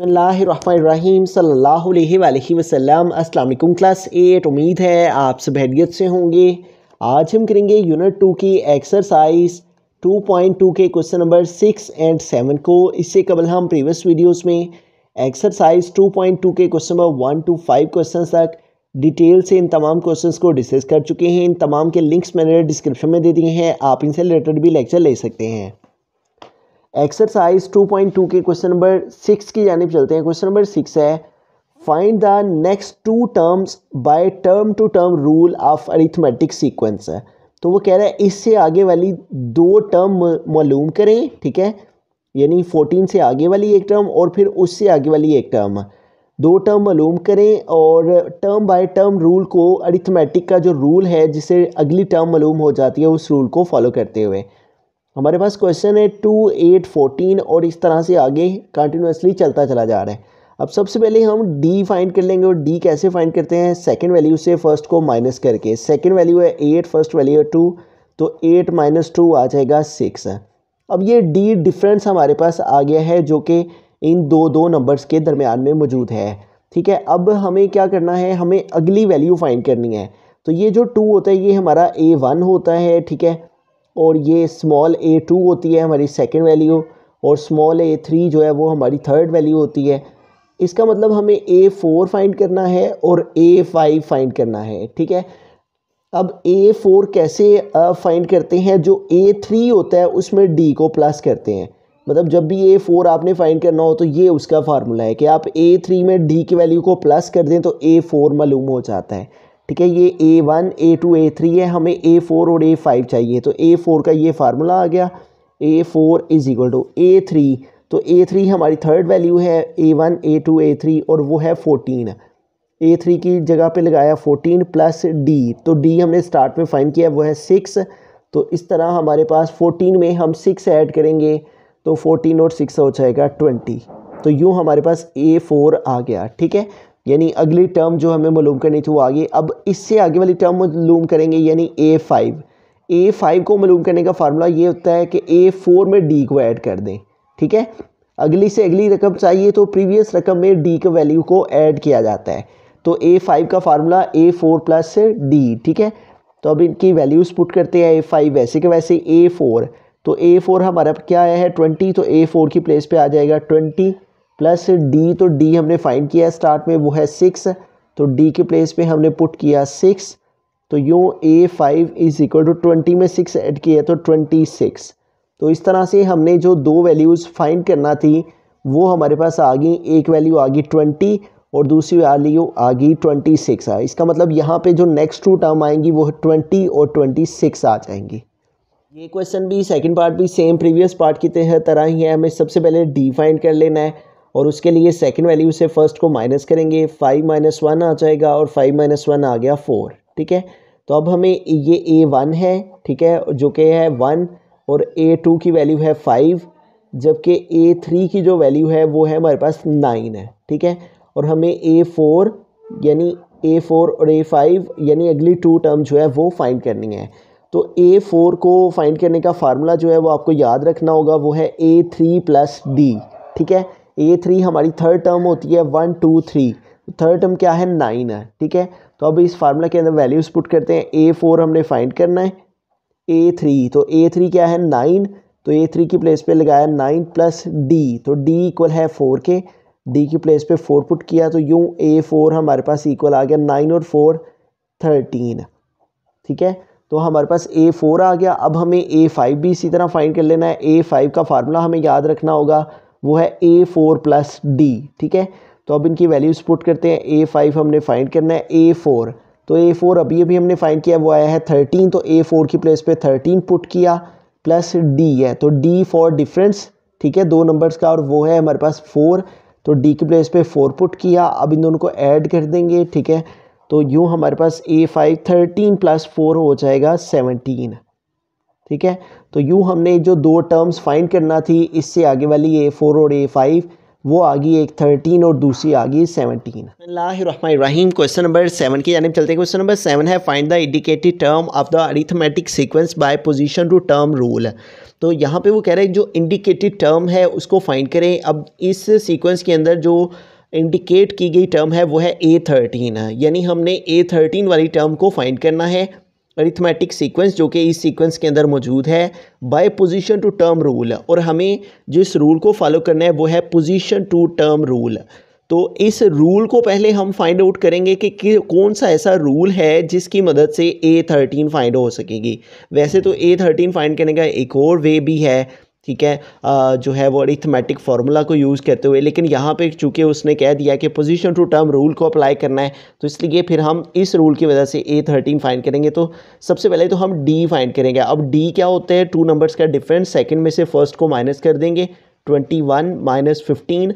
बसमीम सल्लाम class eight तो उम्मीद है आप सब हैरियत से होंगे आज हम करेंगे यूनिट टू की एक्सरसाइज 2.2 के question number six and seven को इससे कबल हम प्रीवियस वीडियोस में एक्सरसाइज 2.2 के question number one two five question तक डिटेल से इन तमाम क्वेश्चन को डिस्कस कर चुके हैं इन तमाम के लिंक्स मैंने डिस्क्रिप्शन में दे दिए हैं आप इनसे रिलेटेड भी लेक्चर ले सकते हैं एक्सरसाइज 2.2 के क्वेश्चन नंबर सिक्स की जानब चलते हैं क्वेश्चन नंबर सिक्स है find the next two terms by term to term rule of arithmetic sequence है तो वो कह रहा है इससे आगे वाली दो टर्म मालूम करें ठीक है यानी 14 से आगे वाली एक टर्म और फिर उससे आगे वाली एक टर्म दो टर्म मालूम करें और टर्म बाय टर्म रूल को अरिथमेटिक का जो रूल है जिसे अगली टर्म मालूम हो जाती है उस रूल को फॉलो करते हुए हमारे पास क्वेश्चन है टू एट फोर्टीन और इस तरह से आगे कंटिन्यूसली चलता चला जा रहा है अब सबसे पहले हम डी फाइंड कर लेंगे और डी कैसे फाइंड करते हैं सेकेंड वैल्यू से फर्स्ट को माइनस करके सेकेंड वैल्यू है एट फर्स्ट वैल्यू है टू तो एट माइनस टू आ जाएगा सिक्स अब ये डी डिफरेंस हमारे पास आ गया है जो कि इन दो दो नंबर्स के दरमियान में मौजूद है ठीक है अब हमें क्या करना है हमें अगली वैल्यू फाइंड करनी है तो ये जो टू होता है ये हमारा ए वन होता है ठीक है और ये स्मॉल ए टू होती है हमारी सेकेंड वैल्यू और स्मॉल ए थ्री जो है वो हमारी थर्ड वैल्यू होती है इसका मतलब हमें ए फोर फाइंड करना है और ए फाइव फाइंड करना है ठीक है अब ए फोर कैसे फाइंड करते हैं जो ए थ्री होता है उसमें डी को प्लस करते हैं मतलब जब भी ए फोर आपने फाइंड करना हो तो ये उसका फार्मूला है कि आप ए थ्री में डी की वैल्यू को प्लस कर दें तो ए फोर मालूम हो जाता है ठीक है ये a one a two a three है हमें ए फोर और ए फाइव चाहिए तो ए फोर का ये फार्मूला आ गया a four is equal to a three तो ए थ्री हमारी थर्ड वैल्यू है a one a two a three और वो है फोर्टीन ए थ्री की जगह पे लगाया फोर्टीन प्लस डी तो डी हमने स्टार्ट में फाइंड किया वो है सिक्स तो इस तरह हमारे पास फोर्टीन में हम सिक्स ऐड करेंगे तो फोर्टीन और सिक्स हो जाएगा ट्वेंटी तो यूँ हमारे पास ए फोर आ गया ठीक है यानी अगली टर्म जो हमें मालूम करनी थी वो आ गई अब इससे आगे वाली टर्म मालूम करेंगे यानी ए फाइव ए फाइव को मालूम करने का फार्मूला ये होता है कि ए फोर में डी को ऐड कर दें ठीक है अगली से अगली रकम चाहिए तो प्रीवियस रकम में डी के वैल्यू को ऐड किया जाता है तो ए फाइव का formula a four plus D ठीक है तो अब इनकी वैल्यूज़ पुट करते हैं ए फाइव वैसे के वैसे ए फोर तो ए फोर हमारा क्या आया है ट्वेंटी तो ए फोर की प्लेस पे आ जाएगा ट्वेंटी प्लस डी तो डी हमने फाइंड किया स्टार्ट में वो है सिक्स तो डी के प्लेस पे हमने पुट किया सिक्स तो यूँ a five is equal to twenty में सिक्स ऐड किया तो ट्वेंटी सिक्स तो इस तरह से हमने जो दो वैल्यूज़ फाइंड करना थी वो हमारे पास आ गई एक वैल्यू आ गई ट्वेंटी और दूसरी वैल्यू आ गई ट्वेंटी सिक्स आ इसका मतलब यहाँ पे जो नेक्स्ट टू टर्म आएंगी वो ट्वेंटी और ट्वेंटी सिक्स आ जाएंगी ये क्वेश्चन भी सेकंड पार्ट भी सेम प्रीवियस पार्ट की तरह ही है हमें सबसे पहले डी फाइंड कर लेना है और उसके लिए सेकेंड वैल्यू से फर्स्ट को माइनस करेंगे फाइव माइनस वन आ जाएगा और फाइव माइनस वन आ गया फोर ठीक है तो अब हमें ये ए वन है ठीक है जो कि है वन और ए टू की वैल्यू है फाइव जबकि ए थ्री की जो वैल्यू है वो है हमारे पास नाइन है ठीक है और हमें ए फोर यानी ए फोर और ए फाइव यानी अगली टू टर्म जो है वो फाइंड करनी है तो ए फोर को फाइंड करने का फार्मूला जो है वो आपको याद रखना होगा वो है ए थ्री प्लस डी ठीक है ए थ्री हमारी थर्ड टर्म होती है one two three third term क्या है नाइन है ठीक है तो अब इस फार्मूला के अंदर वैल्यूज़ पुट करते हैं ए फोर हमने फाइंड करना है ए थ्री तो ए थ्री क्या है नाइन तो ए थ्री की प्लेस पे लगाया नाइन प्लस डी तो डी इक्वल है फोर के डी की प्लेस पे फोर पुट किया तो यूँ ए फोर हमारे पास इक्वल आ गया नाइन और फोर थर्टीन ठीक है तो हमारे पास ए फोर आ गया अब हमें ए फाइव भी इसी तरह फाइंड कर लेना है ए फाइव का फार्मूला हमें याद रखना होगा वो है ए फोर प्लस डी ठीक है तो अब इनकी वैल्यूज़ पुट करते हैं ए फाइव हमने फाइंड करना है ए फोर तो ए फोर अभी अभी हमने फाइंड किया वो आया है थर्टीन तो ए फोर की प्लेस पे थर्टीन पुट किया प्लस डी है तो डी फॉर डिफरेंस ठीक है दो नंबर्स का और वो है हमारे पास फोर तो डी की प्लेस पे फोर पुट किया अब इन दोनों को ऐड कर देंगे ठीक है तो यूँ हमारे पास a five thirteen plus four हो जाएगा सेवनटीन ठीक है तो यूँ हमने जो दो टर्म्स फाइंड करना थी इससे आगे वाली ए फोर और ए फाइव वो आ गई एक थर्टीन और दूसरी आ गई सेवनटीन रहीम क्वेश्चन नंबर सेवन की जानब चलते हैं क्वेश्चन नंबर सेवन है find the indicative term of the arithmetic sequence by position to term rule तो यहाँ पे वो कह रहे हैं जो इंडिकेटिव टर्म है उसको फाइंड करें अब इस सीक्वेंस के अंदर जो इंडिकेट की गई टर्म है वो है ए थर्टीन यानी हमने ए थर्टीन वाली टर्म को फाइंड करना है अरिथमेटिक सीक्वेंस जो कि इस सीक्वेंस के अंदर मौजूद है by position to term rule और हमें जिस रूल को फॉलो करना है वो है पोजीशन टू टर्म रूल तो इस रूल को पहले हम फाइंड आउट करेंगे कि, कि कौन सा ऐसा रूल है जिसकी मदद से ए थर्टीन फाइंड हो सकेगी वैसे तो ए थर्टीन फाइंड करने का एक और वे भी है ठीक है आ, जो है वो अरिथमेटिक फार्मूला को यूज़ करते हुए लेकिन यहाँ पे चूंकि उसने कह दिया कि पोजीशन टू टर्म रूल को अप्लाई करना है तो इसलिए फिर हम इस रूल की वजह से ए थर्टीन फाइंड करेंगे तो सबसे पहले तो हम डी फाइंड करेंगे अब डी क्या होते हैं टू नंबर्स का डिफरेंस सेकेंड में से फर्स्ट को माइनस कर देंगे ट्वेंटी वन माइनस फिफ्टीन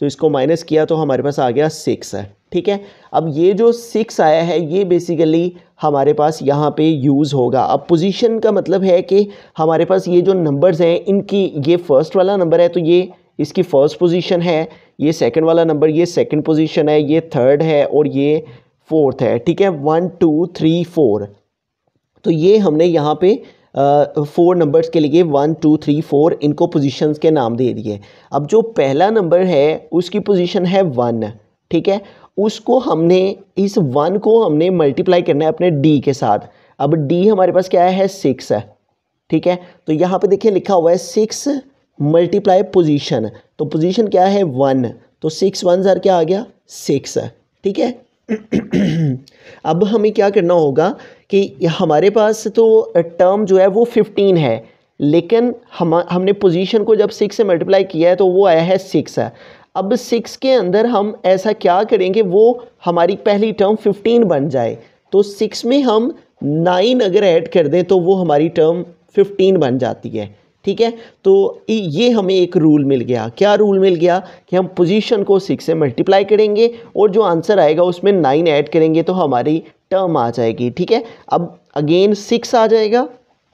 तो इसको माइनस किया तो हमारे पास आ गया सिक्स है ठीक है अब ये जो सिक्स आया है ये बेसिकली हमारे पास यहाँ पे यूज़ होगा अब पोजीशन का मतलब है कि हमारे पास ये जो नंबर्स हैं इनकी ये फ़र्स्ट वाला नंबर है तो ये इसकी फ़र्स्ट पोजीशन है ये सेकंड वाला नंबर ये सेकंड पोजीशन है ये थर्ड है और ये फोर्थ है ठीक है वन टू थ्री फोर तो ये हमने यहाँ पर फ़ोर नंबर्स के लिए वन टू थ्री फोर इनको पोजीशंस के नाम दे दिए अब जो पहला नंबर है उसकी पोजीशन है वन ठीक है उसको हमने इस वन को हमने मल्टीप्लाई करना है अपने डी के साथ अब डी हमारे पास क्या है सिक्स है ठीक है तो यहाँ पे देखिए लिखा हुआ है सिक्स मल्टीप्लाई पोजिशन तो पोजिशन क्या है वन तो सिक्स वन सर क्या आ गया सिक्स ठीक है अब हमें क्या करना होगा कि हमारे पास तो टर्म जो है वो फिफ्टीन है लेकिन हम हमने पोजीशन को जब सिक्स से मल्टीप्लाई किया है तो वो आया है सिक्स है अब सिक्स के अंदर हम ऐसा क्या करेंगे वो हमारी पहली टर्म फिफ्टीन बन जाए तो सिक्स में हम नाइन अगर ऐड कर दें तो वो हमारी टर्म फिफ्टीन बन जाती है ठीक है तो ये हमें एक रूल मिल गया क्या रूल मिल गया कि हम पोजीशन को सिक्स से मल्टीप्लाई करेंगे और जो आंसर आएगा उसमें नाइन ऐड करेंगे तो हमारी टर्म आ जाएगी ठीक है अब अगेन सिक्स आ जाएगा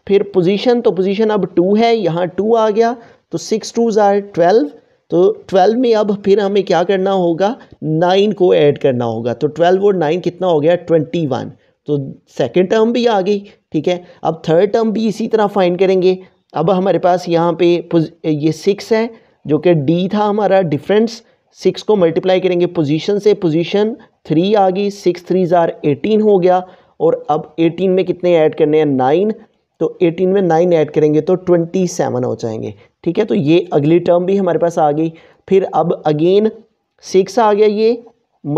फिर पोजीशन तो पोजीशन अब टू है यहाँ टू आ गया तो सिक्स टू ज़ार ट्वेल्व तो ट्वेल्व में अब फिर हमें क्या करना होगा नाइन को ऐड करना होगा तो ट्वेल्व और नाइन कितना हो गया ट्वेंटी वन तो सेकेंड टर्म भी आ गई ठीक है अब थर्ड टर्म भी इसी तरह फाइंड करेंगे अब हमारे पास यहाँ पे ये सिक्स है जो कि डी था हमारा डिफरेंस सिक्स को मल्टीप्लाई करेंगे पोजीशन से पोजीशन थ्री आ गई सिक्स थ्री ज़ार एटीन हो गया और अब एटीन में कितने ऐड करने हैं नाइन तो एटीन में नाइन ऐड करेंगे तो ट्वेंटी सेवन हो जाएंगे ठीक है तो ये अगली टर्म भी हमारे पास आ गई फिर अब अगेन सिक्स आ गया ये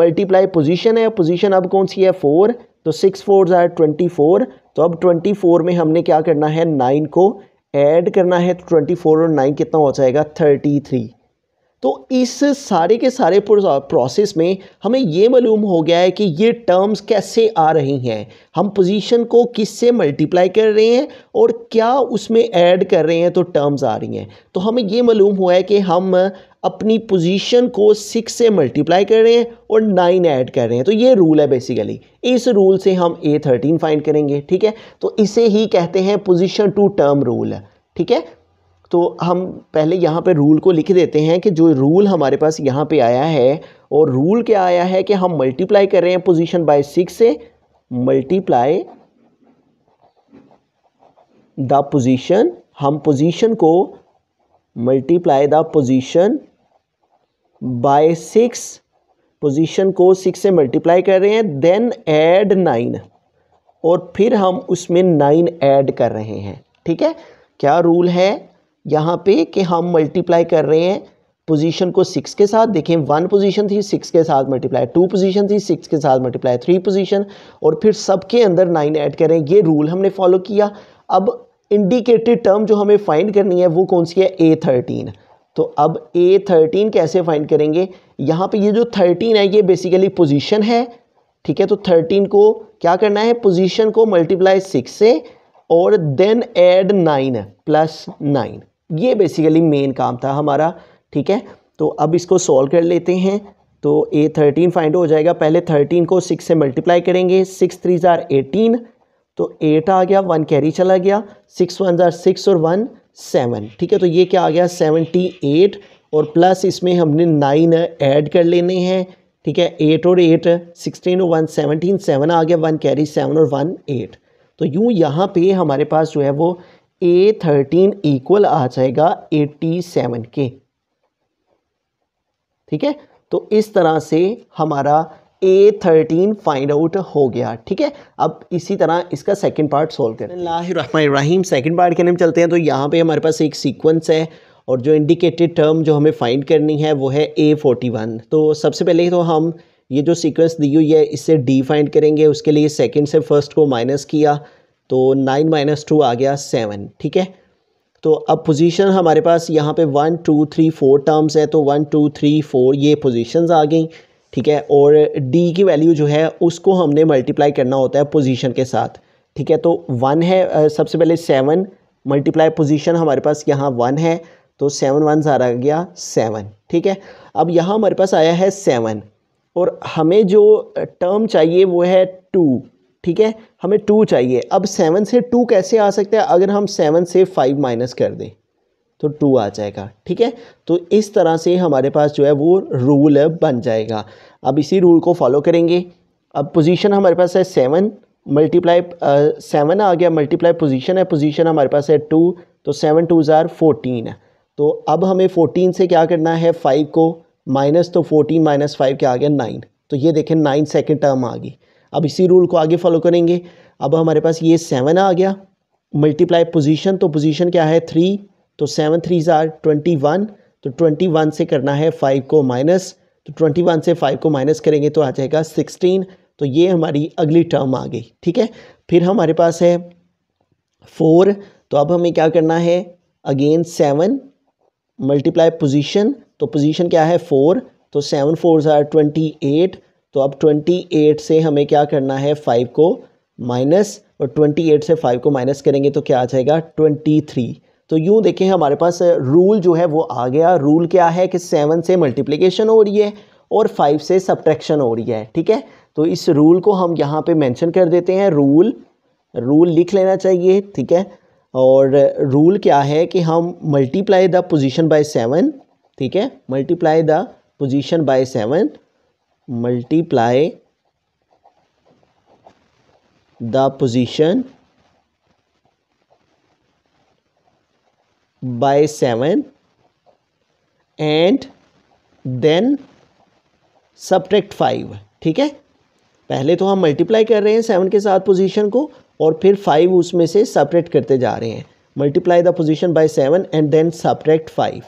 मल्टीप्लाई पोजिशन है पोजिशन अब कौन सी है फोर तो सिक्स फोर ज़ार ट्वेंटी फोर तो अब ट्वेंटी फोर में हमने क्या करना है नाइन को ऐड करना है तो ट्वेंटी फोर और नाइन कितना हो जाएगा थर्टी थ्री तो इस सारे के सारे प्रोसेस में हमें ये मालूम हो गया है कि ये टर्म्स कैसे आ रही हैं हम पोजीशन को किस से मल्टीप्लाई कर रहे हैं और क्या उसमें ऐड कर रहे हैं तो टर्म्स आ रही हैं तो हमें ये मालूम हुआ है कि हम अपनी पोजीशन को सिक्स से मल्टीप्लाई कर रहे हैं और नाइन ऐड कर रहे हैं तो ये रूल है बेसिकली इस रूल से हम ए थर्टीन फाइंड करेंगे ठीक है तो इसे ही कहते हैं पोजीशन टू टर्म रूल ठीक है तो हम पहले यहाँ पे रूल को लिख देते हैं कि जो रूल हमारे पास यहाँ पे आया है और रूल क्या आया है कि हम मल्टीप्लाई कर रहे हैं पोजिशन बाय सिक्स से मल्टीप्लाई द पोजिशन हम पोजिशन को multiply the position by six position को सिक्स से मल्टीप्लाई कर रहे हैं देन ऐड नाइन और फिर हम उसमें नाइन ऐड कर रहे हैं ठीक है क्या रूल है यहाँ पे कि हम मल्टीप्लाई कर रहे हैं पोजीशन को सिक्स के साथ देखें वन पोजीशन थी सिक्स के साथ मल्टीप्लाई टू पोजीशन थी सिक्स के साथ मल्टीप्लाई थ्री पोजीशन और फिर सबके अंदर नाइन ऐड करें ये रूल हमने फॉलो किया अब इंडिकेटेड टर्म जो हमें फाइंड करनी है वो कौन सी है ए थर्टीन तो अब ए थर्टीन कैसे फाइंड करेंगे यहाँ पे ये जो थर्टीन है ये बेसिकली पोजीशन है ठीक है तो थर्टीन को क्या करना है पोजीशन को मल्टीप्लाई सिक्स से और then add nine plus nine ये बेसिकली मेन काम था हमारा ठीक है तो अब इसको सॉल्व कर लेते हैं तो ए थर्टीन फाइंड हो जाएगा पहले थर्टीन को सिक्स से मल्टीप्लाई करेंगे सिक्स थ्री ज़ार एटीन तो एट आ गया वन कैरी चला गया सिक्स वन ज़ार सिक्स और वन सेवन ठीक है तो ये क्या आ गया सेवनटी एट और प्लस इसमें हमने नाइन ऐड कर लेने हैं ठीक है एट और एट सिक्सटीन और वन सेवनटीन सेवन आ गया वन कैरी सेवन और वन एट तो यूँ यहाँ पे हमारे पास जो है वो ए थर्टीन इक्वल आ जाएगा एट्टी सेवन के ठीक है तो इस तरह से हमारा ए थर्टीन फाइंड आउट हो गया ठीक है अब इसी तरह इसका सेकंड पार्ट सोल्व करें रहीम सेकंड पार्ट के नाम चलते हैं तो यहाँ पे हमारे पास एक सीक्वेंस है और जो इंडिकेटेड टर्म जो हमें फाइंड करनी है वो है ए फोर्टी वन तो सबसे पहले तो हम ये जो सीक्वेंस दी हुई है इससे डी फाइंड करेंगे उसके लिए सेकेंड से फर्स्ट को माइनस किया तो नाइन माइनस टू आ गया सेवन ठीक है तो अब पोजीशन हमारे पास यहाँ पे one two three four terms है तो वन टू थ्री फोर ये पोजीशंस आ गई ठीक है और डी की वैल्यू जो है उसको हमने मल्टीप्लाई करना होता है पोजीशन के साथ ठीक है तो वन है सबसे पहले सेवन मल्टीप्लाई पोजीशन हमारे पास यहाँ वन है तो सेवन वन ज़ार आ गया सेवन ठीक है अब यहाँ हमारे पास आया है सेवन और हमें जो टर्म चाहिए वो है टू ठीक है हमें टू चाहिए अब सेवन से टू कैसे आ सकता है अगर हम सेवन से फाइव माइनस कर दें तो टू आ जाएगा ठीक है तो इस तरह से हमारे पास जो है वो रूल बन जाएगा अब इसी रूल को फॉलो करेंगे अब पोजीशन हमारे पास है सेवन मल्टीप्लाई सेवन आ गया मल्टीप्लाई पोजीशन है पोजीशन हमारे पास है टू तो सेवन टू ज़ार फोटीन है तो अब हमें फोटीन से क्या करना है फाइव को माइनस तो फोटीन माइनस फाइव क्या आ गया नाइन तो ये देखें नाइन सेकेंड टर्म आ गई अब इसी रूल को आगे फॉलो करेंगे अब हमारे पास ये सेवन आ गया मल्टीप्लाई पोजीशन तो पोजीशन क्या है थ्री तो सेवन थ्री ज़ार ट्वेंटी वन तो ट्वेंटी वन से करना है फाइव को माइनस तो ट्वेंटी वन से फाइव को माइनस करेंगे तो आ जाएगा सिक्सटीन तो ये हमारी अगली टर्म आ गई ठीक है फिर हमारे पास है फोर तो अब हमें क्या करना है अगेन सेवन मल्टीप्लाई पोजिशन तो पोजिशन क्या है फोर तो सेवन फोर ज़ार ट्वेंटी एट तो अब ट्वेंटी एट से हमें क्या करना है फाइव को माइनस और ट्वेंटी एट से फाइव को माइनस करेंगे तो क्या आ जाएगा ट्वेंटी थ्री तो यूँ देखें हमारे पास रूल जो है वो आ गया रूल क्या है कि सेवन से मल्टीप्लिकेशन हो रही है और फाइव से सब्ट्रैक्शन हो रही है ठीक है तो इस रूल को हम यहाँ पे मेंशन कर देते हैं रूल रूल लिख लेना चाहिए ठीक है और रूल क्या है कि हम multiply the position by seven ठीक है multiply the position by seven multiply the position by 7 and then subtract five ठीक है पहले तो हम मल्टीप्लाई कर रहे हैं सेवन के साथ पोजीशन को और फिर फाइव उसमें से सब्ट्रैक्ट करते जा रहे हैं multiply the position by seven and then subtract five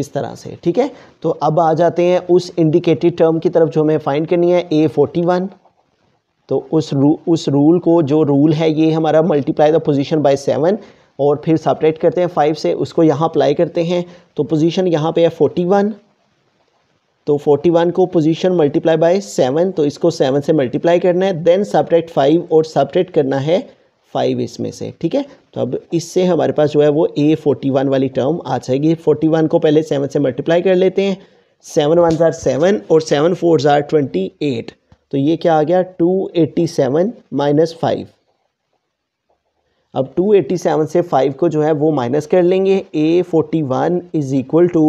इस तरह से ठीक है तो अब आ जाते हैं उस इंडिकेटेड टर्म की तरफ जो हमें फाइंड करनी है ए फोर्टी वन तो उस रू उस रूल को जो रूल है ये हमारा multiply the position by seven और फिर सपरेट करते हैं फाइव से उसको यहाँ अप्लाई करते हैं तो पोजीशन यहाँ पे है फोर्टी वन तो फोर्टी वन को पोजीशन मल्टीप्लाई बाय सेवन तो इसको सेवन से मल्टीप्लाई करना है देन सपरेट फाइव और सपरेट करना है फाइव इसमें से ठीक है तो अब इससे हमारे पास जो है वो ए फोर्टी वन वाली टर्म आ जाएगी फोर्टी वन को पहले सेवन से मल्टीप्लाई कर लेते हैं सेवन वन ज़ार सेवन और सेवन फोर ज़ार ट्वेंटी एट तो ये क्या आ गया two eighty seven minus five अब टू सेवन से फाइव को जो है वो माइनस कर लेंगे a forty one is equal to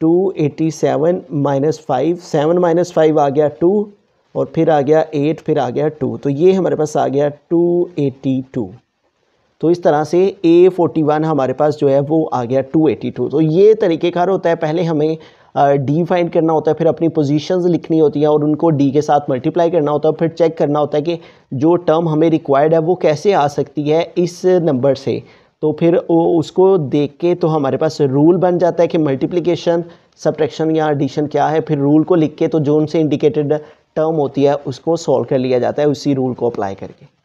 two eighty seven minus five seven minus five आ गया टू और फिर आ गया एट फिर आ गया टू तो ये हमारे पास आ गया टू एटी टू तो इस तरह से ए फोर्टी वन हमारे पास जो है वो आ गया टू एटी टू तो ये तरीक़ेकार होता है पहले हमें डिफाइन करना होता है फिर अपनी पोजीशंस लिखनी होती हैं और उनको डी के साथ मल्टीप्लाई करना होता है फिर चेक करना होता है कि जो टर्म हमें रिक्वायर्ड है वो कैसे आ सकती है इस नंबर से तो फिर उसको देख के तो हमारे पास रूल बन जाता है कि मल्टीप्लिकेशन सब्ट्रैक्शन या एडिशन क्या है फिर रूल को लिख के तो जो उनसे इंडिकेटेड टर्म होती है उसको सॉल्व कर लिया जाता है उसी रूल को अप्लाई करके